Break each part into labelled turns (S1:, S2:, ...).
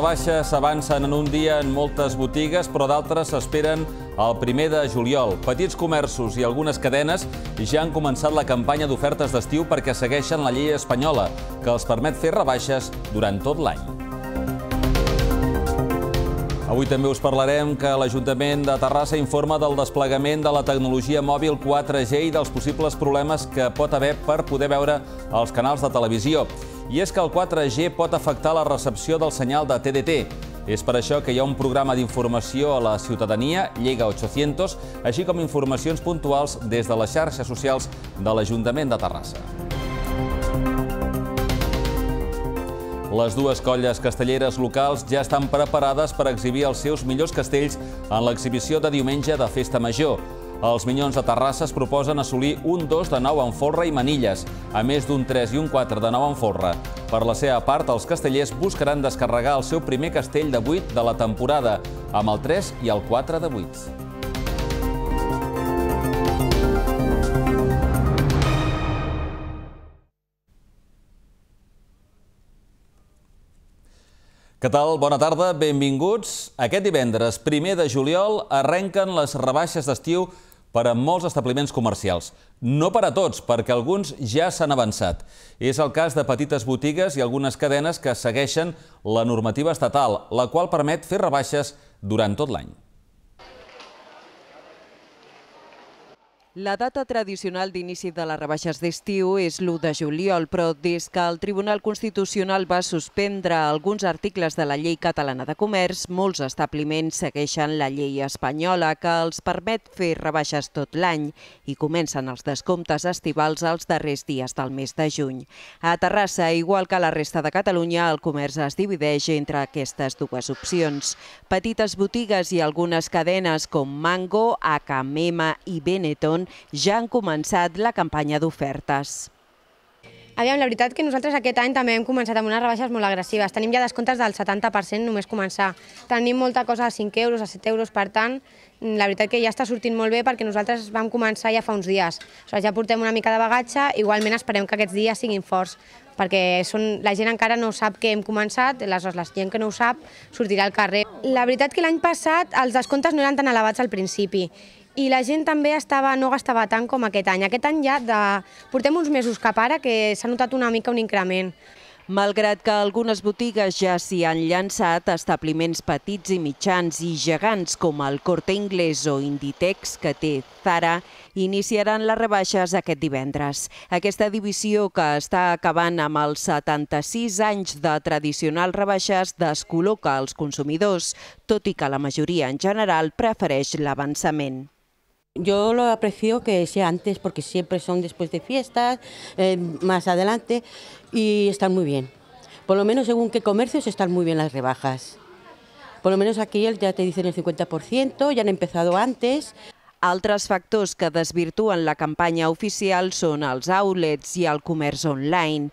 S1: rebaixes s'avancen en un dia en moltes botigues, però d'altres s'esperen el primer de juliol. Petits comerços i algunes cadenes ja han començat la campanya d'ofertes d'estiu perquè segueixen la llei espanyola, que els permet fer rebaixes durant tot l'any. Avui també us parlarem que l'Ajuntament de Terrassa informa del desplegament de la tecnologia mòbil 4G i dels possibles problemes que pot haver per poder veure els canals de televisió i és que el 4G pot afectar la recepció del senyal de TDT. És per això que hi ha un programa d'informació a la ciutadania, Llega 800, així com informacions puntuals des de les xarxes socials de l'Ajuntament de Terrassa. Les dues colles castelleres locals ja estan preparades per exhibir els seus millors castells en l'exhibició de diumenge de Festa Major. Els Minyons de Terrassa es proposen assolir un 2 de 9 en forra i manilles, a més d'un 3 i un 4 de 9 en forra. Per la seva part, els castellers buscaran descarregar el seu primer castell de 8 de la temporada, amb el 3 i el 4 de 8. Què tal? Bona tarda, benvinguts. Aquest divendres, primer de juliol, arrenquen les rebaixes d'estiu per a molts establiments comercials. No per a tots, perquè alguns ja s'han avançat. És el cas de petites botigues i algunes cadenes que segueixen la normativa estatal, la qual permet fer rebaixes durant tot l'any.
S2: La data tradicional d'inici de les rebaixes d'estiu és l'1 de juliol, però des que el Tribunal Constitucional va suspendre alguns articles de la Llei Catalana de Comerç, molts establiments segueixen la llei espanyola, que els permet fer rebaixes tot l'any i comencen els descomptes estivals els darrers dies del mes de juny. A Terrassa, igual que la resta de Catalunya, el comerç es divideix entre aquestes dues opcions. Petites botigues i algunes cadenes com Mango, Acamema i Benetton on ja han començat la campanya d'ofertes.
S3: Aviam, la veritat que nosaltres aquest any també hem començat amb unes rebaixes molt agressives. Tenim ja descomptes del 70% només començar. Tenim molta cosa a 5 euros, a 7 euros, per tant, la veritat que ja està sortint molt bé perquè nosaltres vam començar ja fa uns dies. Aleshores, ja portem una mica de bagatge, igualment esperem que aquests dies siguin forts, perquè són, la gent encara no sap que hem començat, aleshores la gent que no ho sap sortirà al carrer. La veritat que l'any passat els descomptes no eren tan elevats al principi i la gent també estava, no gastava tant com aquest any. Aquest any ja de, portem uns mesos cap ara que s'ha notat una mica un increment.
S2: Malgrat que algunes botigues ja s'hi han llançat, establiments petits i mitjans i gegants com el Corte Inglés o Inditex, que té Zara, iniciaran les rebaixes aquest divendres. Aquesta divisió que està acabant amb els 76 anys de tradicionals rebaixes descol·loca els consumidors, tot i que la majoria en general prefereix l'avançament. Yo lo aprecio que sea antes porque siempre son después de fiestas, eh, más adelante y están muy bien. Por lo menos según qué comercios están muy bien las rebajas. Por lo menos aquí ya te dicen el 50%, ya han empezado antes. Altres factores que desvirtúan la campaña oficial son los outlets y el comercio online.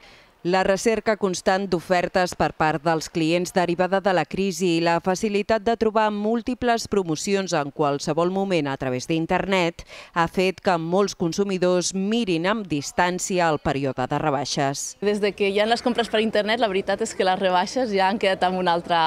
S2: La recerca constant d'ofertes per part dels clients derivada de la crisi i la facilitat de trobar múltiples promocions en qualsevol moment a través d'internet ha fet que molts consumidors mirin amb distància el període de rebaixes.
S3: Des que hi ha les compres per internet, la veritat és que les rebaixes ja han quedat en un altre,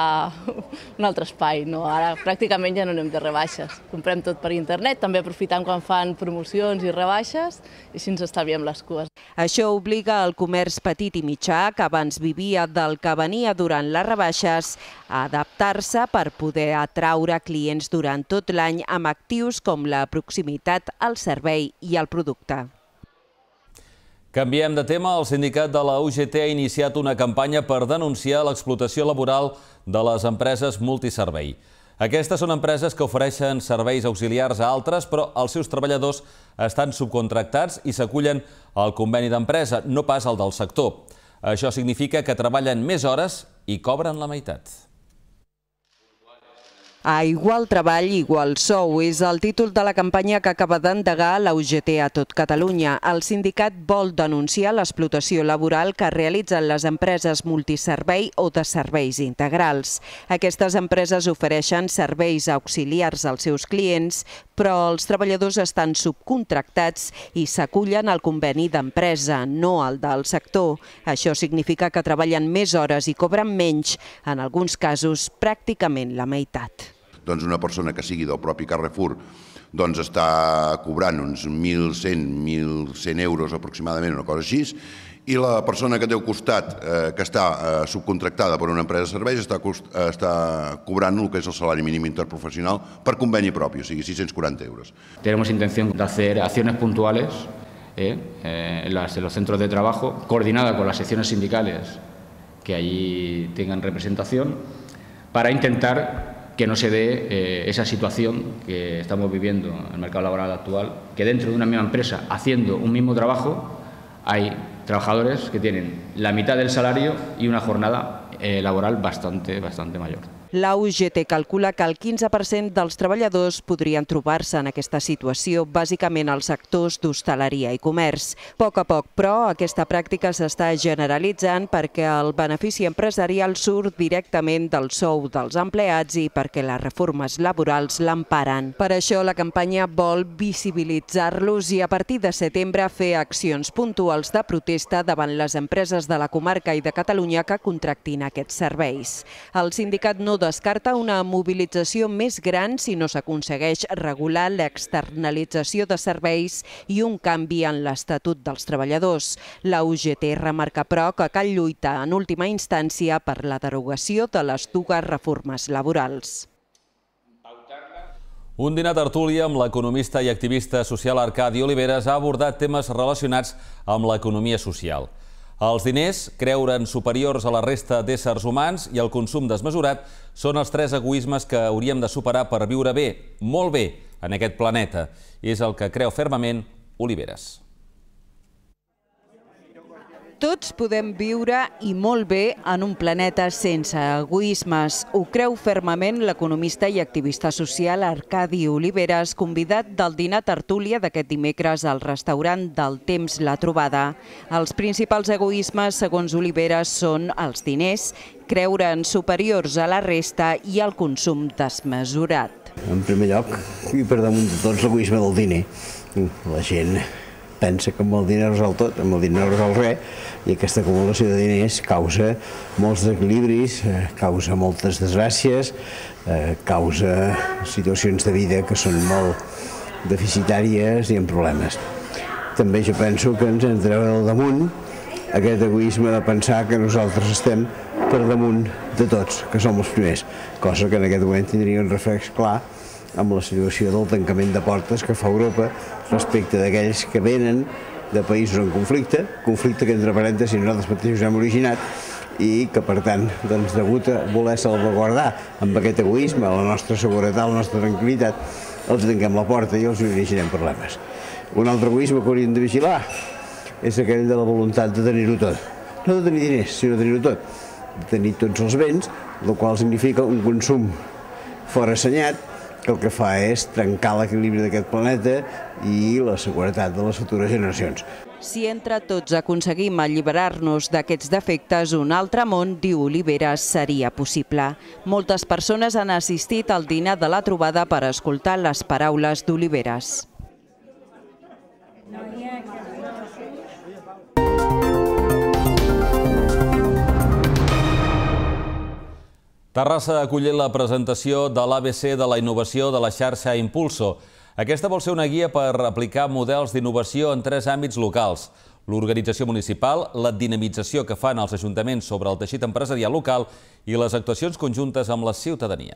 S3: un altre espai. No? Ara pràcticament ja no anem de rebaixes. Comprem tot per internet, també aprofitant quan fan promocions i rebaixes, i així ens estalviem les cues.
S2: Això obliga al comerç petit i mitjà, que abans vivia del que venia durant les rebaixes, a adaptar-se per poder atraure clients durant tot l'any amb actius com la proximitat al servei i al producte.
S1: Canviem de tema. El sindicat de la UGT ha iniciat una campanya per denunciar l'explotació laboral de les empreses multiservei. Aquestes són empreses que ofereixen serveis auxiliars a altres, però els seus treballadors estan subcontractats i s'acullen al conveni d'empresa, no pas al del sector. Això significa que treballen més hores i cobren la meitat.
S2: A igual treball, igual sou és el títol de la campanya que acaba d'endegar la UGT a tot Catalunya. El sindicat vol denunciar l'explotació laboral que realitzen les empreses multiservei o de serveis integrals. Aquestes empreses ofereixen serveis auxiliars als seus clients, però els treballadors estan subcontractats i s'acullen al conveni d'empresa, no al del sector. Això significa que treballen més hores i cobren menys, en alguns casos pràcticament la meitat doncs una
S4: persona que sigui del propi Carrefour doncs està cobrant uns 1.100, 1.100 euros aproximadament, una cosa així, i la persona que té al costat, eh, que està eh, subcontractada per una empresa de serveis, està, eh, està cobrant el que és el salari mínim interprofessional per
S5: conveni propi, o sigui, 640 euros. Tenemos intención de hacer acciones puntuales eh, eh, en, las, en los centros de trabajo, coordinada con las secciones sindicales que allí tengan representación, para intentar que no se dé eh, esa situación que estamos viviendo en el mercado laboral actual, que dentro de una misma empresa, haciendo un mismo trabajo, hay trabajadores que tienen la mitad del salario y una jornada eh, laboral bastante, bastante mayor.
S2: La UGT calcula que el 15% dels treballadors podrien trobar-se en aquesta situació, bàsicament als sectors d'hostaleria i comerç. A poc a poc, però, aquesta pràctica s'està generalitzant perquè el benefici empresarial surt directament del sou dels empleats i perquè les reformes laborals l'emparen. Per això, la campanya vol visibilitzar-los i a partir de setembre fer accions puntuals de protesta davant les empreses de la comarca i de Catalunya que contractin aquests serveis. El sindicat no descarta una mobilització més gran si no s'aconsegueix regular l'externalització de serveis i un canvi en l'Estatut dels Treballadors. La UGT remarca, però, que cal lluitar en última instància per la derogació de les dues reformes laborals.
S1: Un dinar tertúlia amb l'economista i activista social Arcadi Oliveres ha abordat temes relacionats amb l'economia social. Els diners, creure'n superiors a la resta d'éssers humans i el consum desmesurat són els tres egoismes que hauríem de superar per viure bé, molt bé, en aquest planeta. És el que creu fermament Oliveres
S2: tots podem viure i molt bé en un planeta sense egoismes. Ho creu fermament l'economista i activista social Arcadi Oliveres, convidat del dinar tertúlia d'aquest dimecres al restaurant del Temps La Trobada. Els principals egoismes, segons Oliveres, són els diners, creure'n superiors a la resta i el consum desmesurat.
S4: En primer lloc, i per damunt de tots, l'egoisme del diner. La gent pensa que amb el diner resol tot, amb el diner resol res, i aquesta acumulació de diners causa molts desequilibris, eh, causa moltes desgràcies, eh, causa situacions de vida que són molt deficitàries i amb problemes. També jo penso que ens hem de treure del damunt aquest egoisme de pensar que nosaltres estem per damunt de tots, que som els primers, cosa que en aquest moment tindria un reflex clar amb la situació del tancament de portes que fa Europa respecte d'aquells que venen de països en conflicte, conflicte que entre parèntesis nosaltres mateixos hem originat i que per tant, doncs, degut a voler salvaguardar amb aquest egoisme la nostra seguretat, la nostra tranquil·litat, els tanquem la porta i els originem problemes. Un altre egoisme que hauríem de vigilar és aquell de la voluntat de tenir-ho tot. No de tenir diners, sinó de tenir-ho tot. De tenir tots els béns, el qual significa un consum fora assenyat, que el que fa és trencar l'equilibri d'aquest planeta i la seguretat de les futures generacions.
S2: Si entre tots aconseguim alliberar-nos d'aquests defectes, un altre món, diu Oliveres, seria possible. Moltes persones han assistit al dinar de la trobada per escoltar les paraules d'Oliveres. No,
S1: Terrassa ha acollit la presentació de l'ABC de la innovació de la xarxa Impulso. Aquesta vol ser una guia per aplicar models d'innovació en tres àmbits locals. L'organització municipal, la dinamització que fan els ajuntaments sobre el teixit empresarial local i les actuacions conjuntes amb la ciutadania.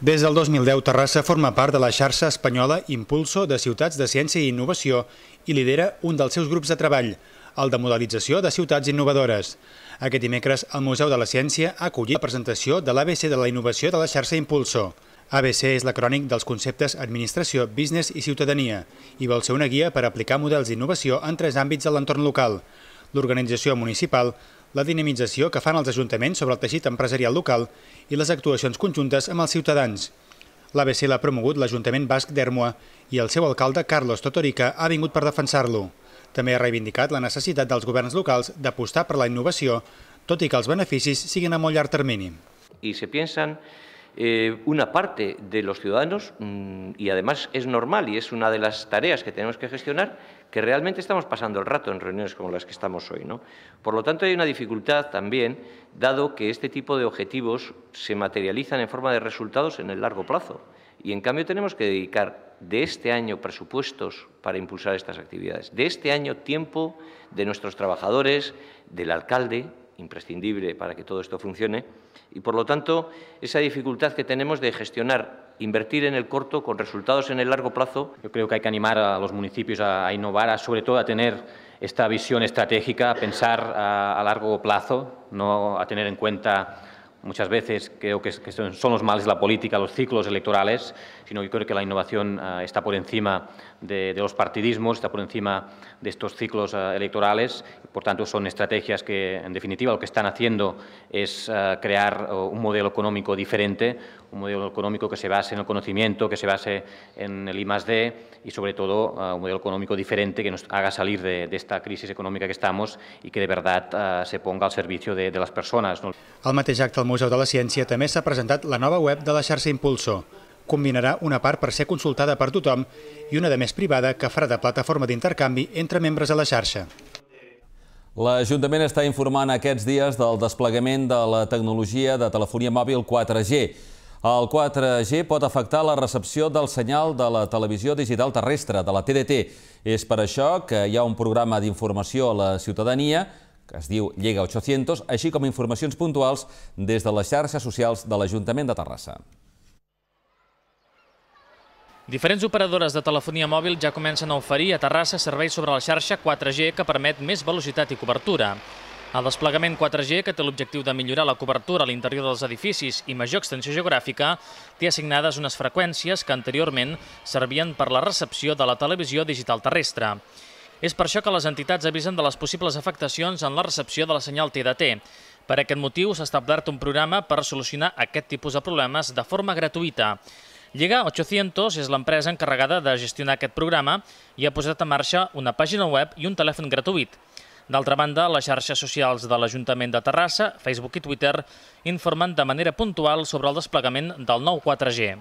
S5: Des del 2010, Terrassa forma part de la xarxa espanyola Impulso de Ciutats de Ciència i Innovació i lidera un dels seus grups de treball, el de modelització de ciutats innovadores. Aquest dimecres, el Museu de la Ciència ha acollit la presentació de l'ABC de la Innovació de la xarxa Impulsor. ABC és l'acrònic dels conceptes Administració, Business i Ciutadania i vol ser una guia per aplicar models d'innovació en tres àmbits de l'entorn local. L'organització municipal, la dinamització que fan els ajuntaments sobre el teixit empresarial local i les actuacions conjuntes amb els ciutadans. L'ABC l'ha promogut l'Ajuntament Basc d'Hermoa i el seu alcalde, Carlos Totorica, ha vingut per defensar-lo. També ha reivindicat la necessitat dels governs locals d'apostar per la innovació, tot i que els beneficis siguin a molt llarg termini.
S6: I se piensan
S4: eh, una parte de los ciudadanos, mm, y además es normal y es una de las tareas que tenemos que gestionar, que realmente estamos pasando el rato en reuniones como las que estamos hoy. ¿no? Por lo tanto, hay una dificultad también, dado que este tipo de objetivos se materializan en forma de resultados en el largo plazo. Y en cambio tenemos que dedicar de este año presupuestos para impulsar estas actividades, de este año tiempo de nuestros trabajadores, del alcalde, imprescindible para que todo esto funcione, y por lo tanto
S6: esa dificultad que tenemos de gestionar, invertir en el corto con resultados en el largo plazo. Yo creo que hay que animar a los municipios a, innovar, a, sobre todo a tener esta visión estratégica, a pensar a, a largo plazo, no a tener en cuenta muchas veces creo que, son los males la política, los ciclos electorales, sino yo creo que la innovación eh, está por encima de, los partidismos, está por encima de estos ciclos eh, electorales. Por tanto, son estrategias que, en definitiva, lo que están haciendo es eh, crear un modelo económico diferente, un modelo económico que se base en el conocimiento, que se base en el I +D y, sobre todo, uh, un modelo económico diferente que nos haga salir de, de, esta crisis económica que estamos y que de verdad uh, se ponga al servicio de, de les persones. No?
S5: Al mateix acte al Museu de la Ciència també s'ha presentat la nova web de la xarxa Impulso. Combinarà una part per ser consultada per tothom i una de més privada que farà de plataforma d'intercanvi entre membres de la xarxa.
S1: L'Ajuntament està informant aquests dies del desplegament de la tecnologia de telefonia mòbil 4G. El 4G pot afectar la recepció del senyal de la televisió digital terrestre, de la TDT. És per això que hi ha un programa d'informació a la ciutadania que es diu Llega 800, així com informacions puntuals des de les xarxes socials de l'Ajuntament de Terrassa.
S6: Diferents operadores de telefonia mòbil ja comencen a oferir a Terrassa serveis sobre la xarxa 4G que permet més velocitat i cobertura. El desplegament 4G, que té l'objectiu de millorar la cobertura a l'interior dels edificis i major extensió geogràfica, té assignades unes freqüències que anteriorment servien per la recepció de la televisió digital terrestre. És per això que les entitats avisen de les possibles afectacions en la recepció de la senyal TDT. Per aquest motiu s'ha establert un programa per solucionar aquest tipus de problemes de forma gratuïta. Llega 800 és l'empresa encarregada de gestionar aquest programa i ha posat en marxa una pàgina web i un telèfon gratuït. D'altra banda, les xarxes socials de l'Ajuntament de Terrassa, Facebook i Twitter, informen de manera puntual sobre el desplegament del nou 4G.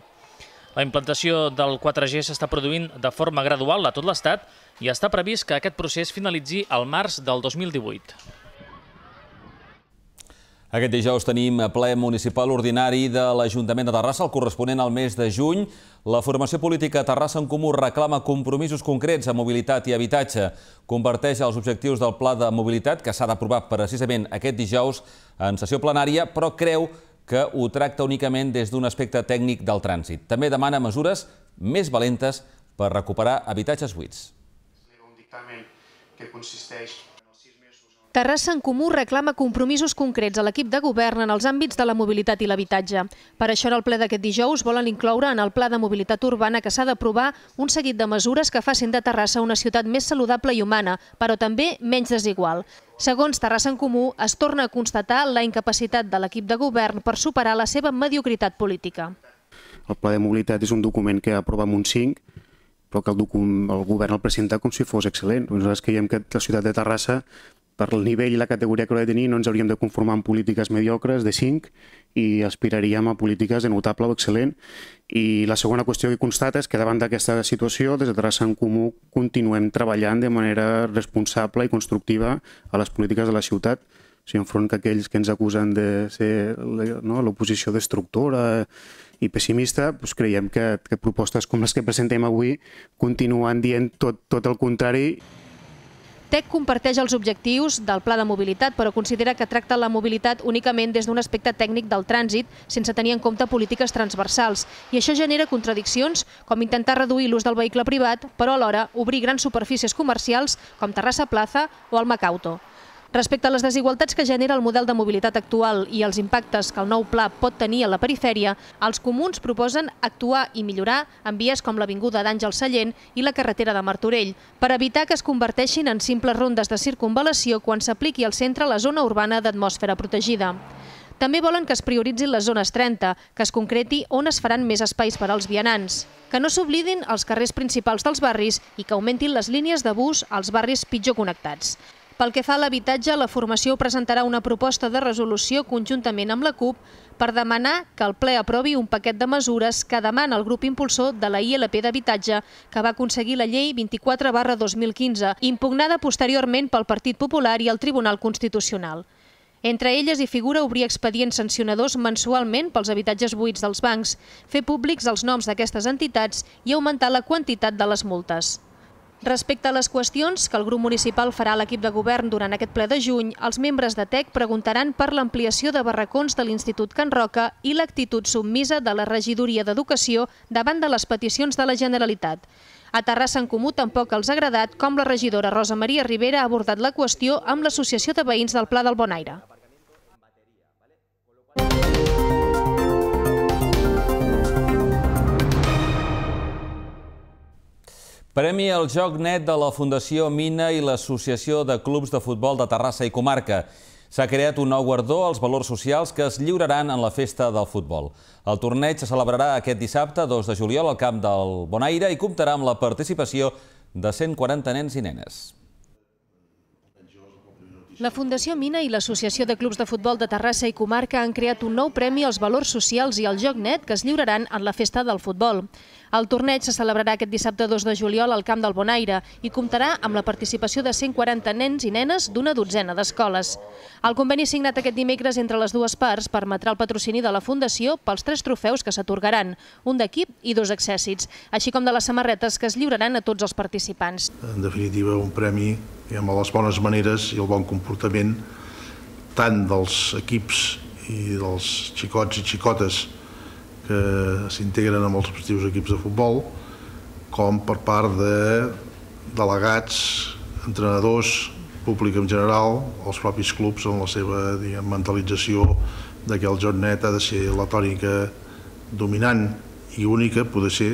S6: La implantació del 4G s'està produint de forma gradual a tot l'Estat i està previst que aquest procés finalitzi al març del 2018.
S1: Aquest dijous tenim ple municipal ordinari de l'Ajuntament de Terrassa, el corresponent al mes de juny. La formació política Terrassa en Comú reclama compromisos concrets a mobilitat i habitatge. Converteix els objectius del pla de mobilitat, que s'ha d'aprovar precisament aquest dijous en sessió plenària, però creu que ho tracta únicament des d'un aspecte tècnic del trànsit. També demana mesures més valentes per recuperar habitatges buits. Un dictamen que consisteix
S3: Terrassa en Comú reclama compromisos concrets a l'equip de govern en els àmbits de la mobilitat i l'habitatge. Per això, en el ple d'aquest dijous volen incloure en el Pla de Mobilitat Urbana que s'ha d'aprovar un seguit de mesures que facin de Terrassa una ciutat més saludable i humana, però també menys desigual. Segons Terrassa en Comú, es torna a constatar la incapacitat de l'equip de govern per superar la seva mediocritat política.
S5: El Pla de Mobilitat és un document que aprovem un 5, però que el, el govern el presenta com si fos excel·lent. Nosaltres creiem que la ciutat de Terrassa per el nivell i la categoria que ho de tenir no ens hauríem de conformar amb polítiques mediocres de 5 i aspiraríem a polítiques de notable o excel·lent. I la segona qüestió que constata és que davant d'aquesta situació, des de Terrassa en Comú, continuem treballant de manera responsable i constructiva a les polítiques de la ciutat, o sigui, enfront que aquells que ens acusen de ser no, l'oposició destructora i pessimista, doncs creiem que, que propostes com les que presentem avui continuen dient tot, tot el contrari.
S3: TEC comparteix els objectius del Pla de Mobilitat, però considera que tracta la mobilitat únicament des d'un aspecte tècnic del trànsit, sense tenir en compte polítiques transversals. I això genera contradiccions, com intentar reduir l'ús del vehicle privat, però alhora obrir grans superfícies comercials com Terrassa Plaza o el Macauto. Respecte a les desigualtats que genera el model de mobilitat actual i els impactes que el nou pla pot tenir a la perifèria, els comuns proposen actuar i millorar en vies com l'Avinguda d'Àngel Sallent i la carretera de Martorell, per evitar que es converteixin en simples rondes de circunvalació quan s'apliqui al centre la zona urbana d'atmosfera protegida. També volen que es prioritzin les zones 30, que es concreti on es faran més espais per als vianants, que no s'oblidin els carrers principals dels barris i que augmentin les línies de bus als barris pitjor connectats. Pel que fa a l'habitatge, la formació presentarà una proposta de resolució conjuntament amb la CUP per demanar que el ple aprovi un paquet de mesures que demana el grup impulsor de la ILP d'habitatge, que va aconseguir la llei 24 barra 2015, impugnada posteriorment pel Partit Popular i el Tribunal Constitucional. Entre elles hi figura obrir expedients sancionadors mensualment pels habitatges buits dels bancs, fer públics els noms d'aquestes entitats i augmentar la quantitat de les multes. Respecte a les qüestions que el grup municipal farà a l'equip de govern durant aquest ple de juny, els membres de TEC preguntaran per l'ampliació de barracons de l'Institut Can Roca i l'actitud submisa de la regidoria d'Educació davant de les peticions de la Generalitat. A Terrassa en Comú tampoc els ha agradat com la regidora Rosa Maria Rivera ha abordat la qüestió amb l'Associació de Veïns del Pla del Bonaire.
S1: Premi al joc net de la Fundació Mina i l'Associació de Clubs de Futbol de Terrassa i Comarca. S'ha creat un nou guardó als valors socials que es lliuraran en la festa del futbol. El torneig se celebrarà aquest dissabte, 2 de juliol, al camp del Bonaire i comptarà amb la participació de 140 nens i nenes.
S3: La Fundació Mina i l'Associació de Clubs de Futbol de Terrassa i Comarca han creat un nou premi als valors socials i al joc net que es lliuraran en la festa del futbol. El torneig se celebrarà aquest dissabte 2 de juliol al Camp del Bonaire i comptarà amb la participació de 140 nens i nenes d'una dotzena d'escoles. El conveni signat aquest dimecres entre les dues parts permetrà el patrocini de la Fundació pels tres trofeus que s'atorgaran, un d'equip i dos accèssits, així com de les samarretes que es lliuraran a tots els participants. En
S4: definitiva, un premi amb les bones maneres i el bon comportament tant dels equips i dels xicots i xicotes que s'integren amb els respectius equips de futbol, com per part de delegats, entrenadors, públic en general, els propis clubs en la seva diguem, mentalització de que el joc net ha de ser la tònica dominant i única, poder ser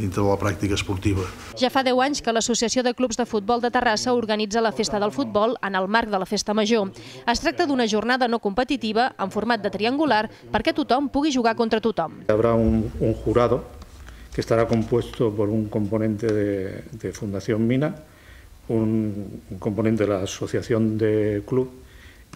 S4: dintre de la pràctica esportiva.
S3: Ja fa 10 anys que l'Associació de Clubs de Futbol de Terrassa organitza la Festa del Futbol en el marc de la Festa Major. Es tracta d'una jornada no competitiva en format de triangular perquè tothom pugui jugar contra tothom.
S5: Habrá un, un jurado que estarà compost per un component de, de Fundació Mina, un, un de la de Club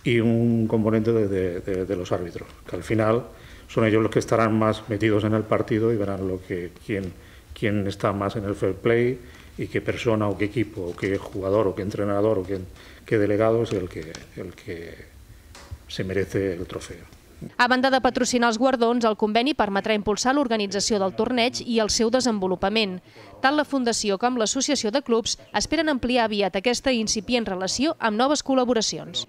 S5: i un component de, de, de, de, los árbitros, que al final són ells els que estaran més metidos en el partit i veuran lo que quien quién está más en el fair play y qué persona o qué equipo o qué jugador o qué entrenador o qué, qué delegado es el que, el que se merece el trofeo.
S3: A banda de patrocinar els guardons, el conveni permetrà impulsar l'organització del torneig i el seu desenvolupament. Tant la Fundació com l'Associació de Clubs esperen ampliar aviat aquesta incipient relació amb noves col·laboracions.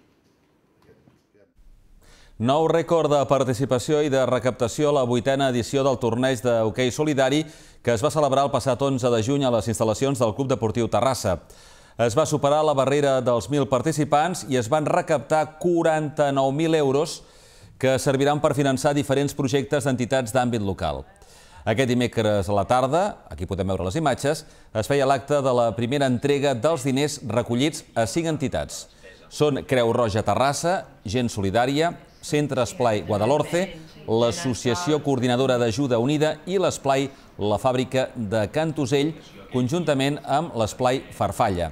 S1: Nou rècord de participació i de recaptació a la vuitena edició del torneig de hoquei solidari que es va celebrar el passat 11 de juny a les instal·lacions del Club Deportiu Terrassa. Es va superar la barrera dels 1.000 participants i es van recaptar 49.000 euros que serviran per finançar diferents projectes d'entitats d'àmbit local. Aquest dimecres a la tarda, aquí podem veure les imatges, es feia l'acte de la primera entrega dels diners recollits a cinc entitats. Són Creu Roja Terrassa, Gent Solidària, Centre Esplai Guadalhorce, l'Associació Coordinadora d'Ajuda Unida i l'Esplai La Fàbrica de Cantusell, conjuntament amb l'Esplai Farfalla.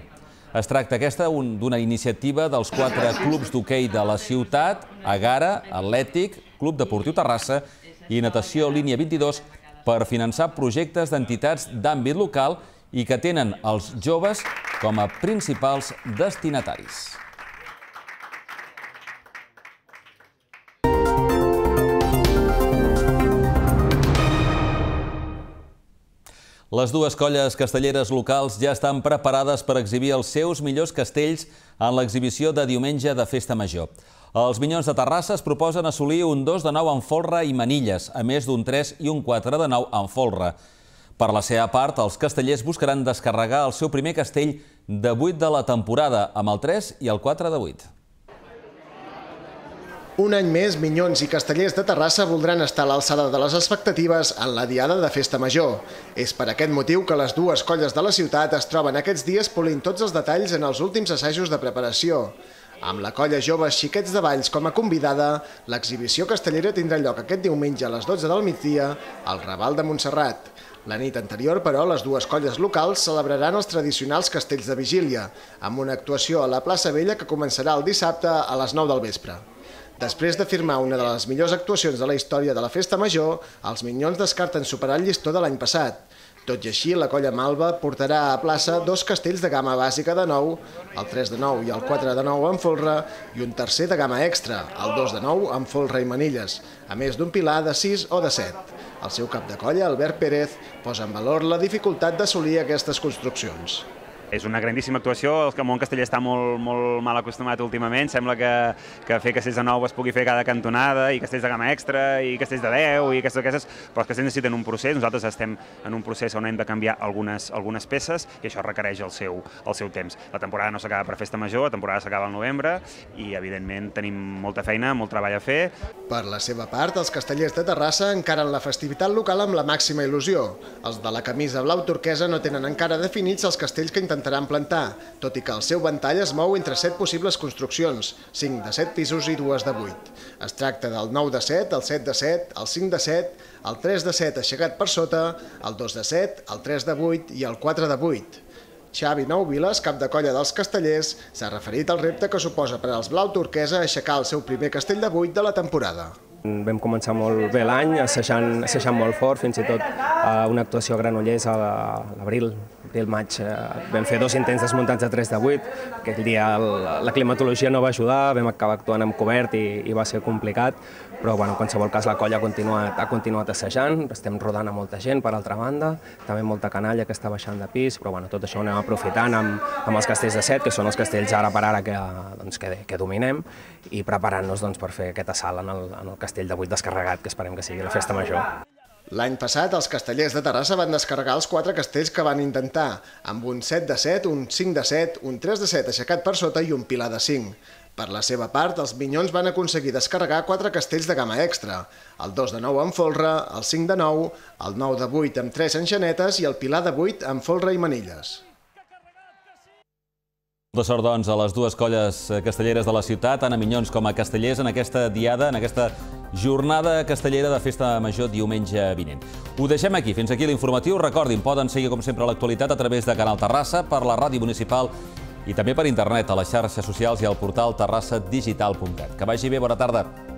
S1: Es tracta aquesta d'una iniciativa dels quatre clubs d'hoquei de la ciutat, Agara, Atlètic, Club Deportiu Terrassa i Natació Línia 22, per finançar projectes d'entitats d'àmbit local i que tenen els joves com a principals destinataris. Les dues colles castelleres locals ja estan preparades per exhibir els seus millors castells en l'exhibició de diumenge de Festa Major. Els Minyons de Terrassa es proposen assolir un 2 de 9 en folre i manilles, a més d'un 3 i un 4 de 9 en folre. Per la seva part, els castellers buscaran descarregar el seu primer castell de 8 de la temporada, amb el 3 i el 4 de 8.
S7: Un any més, Minyons i Castellers de Terrassa voldran estar a l'alçada de les expectatives en la Diada de Festa Major. És per aquest motiu que les dues colles de la ciutat es troben aquests dies polint tots els detalls en els últims assajos de preparació. Amb la colla Joves Xiquets de Valls com a convidada, l'exhibició castellera tindrà lloc aquest diumenge a les 12 del migdia al Raval de Montserrat. La nit anterior, però, les dues colles locals celebraran els tradicionals castells de vigília, amb una actuació a la plaça Vella que començarà el dissabte a les 9 del vespre. Després de firmar una de les millors actuacions de la història de la Festa Major, els Minyons descarten superar el llistó de l'any passat. Tot i així, la colla Malva portarà a plaça dos castells de gamma bàsica de nou, el 3 de 9 i el 4 de 9 amb folre, i un tercer de gamma extra, el 2 de 9 amb folre i manilles, a més d'un pilar de 6 o
S5: de 7. El seu cap de colla, Albert Pérez, posa en valor la dificultat d'assolir aquestes construccions és una grandíssima actuació, el món casteller està molt, molt mal acostumat últimament, sembla que, que fer castells de nou es pugui fer cada cantonada, i castells de gamma extra, i castells de 10, i aquestes, aquestes, però els castells necessiten un procés, nosaltres estem en un procés on hem de canviar algunes, algunes peces, i això requereix el seu, el seu temps. La temporada no s'acaba per festa major, la temporada s'acaba al novembre, i evidentment tenim molta feina, molt treball a fer. Per la seva part, els castellers de Terrassa
S7: encaren la festivitat local amb la màxima il·lusió. Els de la camisa blau turquesa no tenen encara definits els castells que intenten intentaran plantar, tot i que el seu ventall es mou entre set possibles construccions, 5 de 7 pisos i 2 de 8. Es tracta del 9 de 7, el 7 de 7, el 5 de 7, el 3 de 7 aixecat per sota, el 2 de 7, el 3 de 8 i el 4 de 8. Xavi Nouviles, cap de colla dels castellers, s'ha referit al repte que suposa per als blau turquesa aixecar el seu primer castell de 8 de la temporada.
S5: Vam començar molt bé l'any, assajant, assajant molt fort, fins i tot una actuació a Granollers a l'abril del maig eh, vam fer dos intents desmuntats de 3 de 8, aquell dia la climatologia no va ajudar, vam acabar actuant amb cobert i, i va ser complicat, però bueno, en qualsevol cas la colla ha continuat, ha continuat assajant, estem rodant a molta gent per altra banda, també molta canalla que està baixant de pis, però bueno, tot això ho anem aprofitant amb, amb els castells de set, que són els castells ara per ara que, doncs, que, que dominem, i preparant-nos doncs, per fer aquest assalt en el, en el castell de vuit descarregat, que esperem que sigui la festa
S7: major. L'any passat, els castellers de Terrassa van descarregar els quatre castells que van intentar, amb un 7 de 7, un 5 de 7, un 3 de 7 aixecat per sota i un pilar de 5. Per la seva part, els Minyons van aconseguir descarregar quatre castells de gamma extra, el 2 de 9 amb folre, el 5 de 9, el 9 de 8 amb 3 enxanetes i el pilar de 8 amb folre i manilles.
S1: Molta sort, doncs, a les dues colles castelleres de la ciutat, tant a Minyons com a Castellers, en aquesta diada, en aquesta jornada castellera de festa major diumenge vinent. Ho deixem aquí, fins aquí l'informatiu. Recordin, poden seguir com sempre l'actualitat a través de Canal Terrassa, per la ràdio municipal i també per internet, a les xarxes socials i al portal terrassadigital.cat. Que vagi bé, bona tarda.